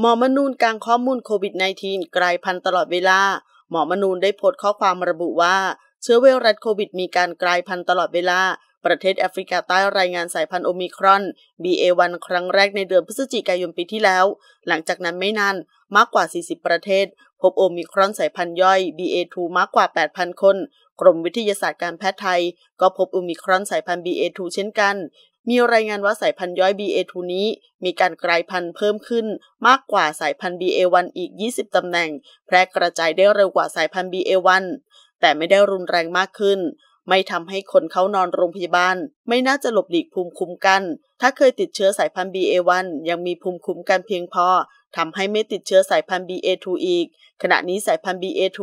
หมอมนูนกลางข้อมูลโควิด -19 กลายพันธุ์ตลอดเวลา หมอมนูนได้โพสต์ข้อความระบุว่า เชื้อไวรัสโควิด มีการกลายพันธุ์ตลอดเวลา ประเทศแอฟริกาใต้รายงานสายพันธุ์โอมิครอน BA.1 ครั้งแรกในเดือนพฤศจิกายนปีที่แล้ว หลังจากนั้นไม่นานมากกว่า 40 ประเทศ พบโอมิครอนสายพันธุ์ย่อย BA.2 มากกว่า 8,000 คน กรมวิทยาศาสตร์การแพทย์ไทย ก็พบโอมิครอนสายพันธุ์ BA.2 เช่นกันมีรายงานว่าสายพันธุ์ย้อย BA2 นี้ มีการกลายพันธุ์เพิ่มขึ้นมากกว่าสายพันธุ์ BA1 อีก 20 ตำแหน่ง แพร่กระจายได้เร็วกว่าสายพันธุ์ BA1 แต่ไม่ได้รุนแรงมากขึ้นไม่ทำให้คนเขานอนโรงพยาบาล ไม่น่าจะหลบหลีกภูมิคุ้มกัน ถ้าเคยติดเชื้อสายพันธุ์ BA1 ยังมีภูมิคุ้มกันเพียงพอทำให้ไม่ติดเชื้อสายพันธุ์ BA2 อีก ขณะนี้สายพันธุ์ BA2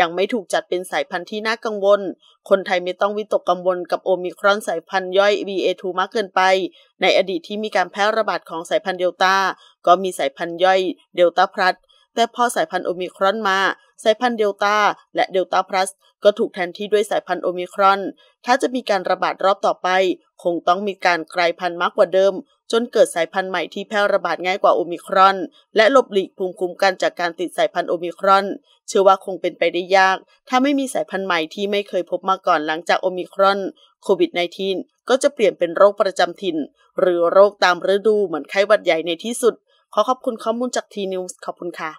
ยังไม่ถูกจัดเป็นสายพันธุ์ที่น่ากังวล คนไทยไม่ต้องวิตกกังวลกับโอมิครอนสายพันธุ์ย่อย BA2 มากเกินไป ในอดีตที่มีการแพร่ระบาดของสายพันธุ์เดลต้าก็มีสายพันธุ์ย่อยเดลต้าพลัสแต่พอสายพันธุ์โอมิครอนมาสายพันธุ์เดลต้าและเดลต้าพลัสก็ถูกแทนที่ด้วยสายพันธุ์โอมิครอน ถ้าจะมีการระบาดรอบต่อไป คงต้องมีการกลายพันธุ์มากกว่าเดิม จนเกิดสายพันธุ์ใหม่ที่แพร่ระบาดง่ายกว่าโอมิครอนและหลบหลีกภูมิคุ้มกันจากการติดสายพันธุ์โอมิครอน เชื่อว่าคงเป็นไปได้ยาก ถ้าไม่มีสายพันธุ์ใหม่ที่ไม่เคยพบมาก่อนหลังจากโอมิครอนโควิด -19 ก็จะเปลี่ยนเป็นโรคประจำถิ่น หรือโรคตามฤดูเหมือนไข้หวัดใหญ่ในที่สุด ขอขอบคุณข้อมูลจากทีนิวส์ขอบคุณค่ะ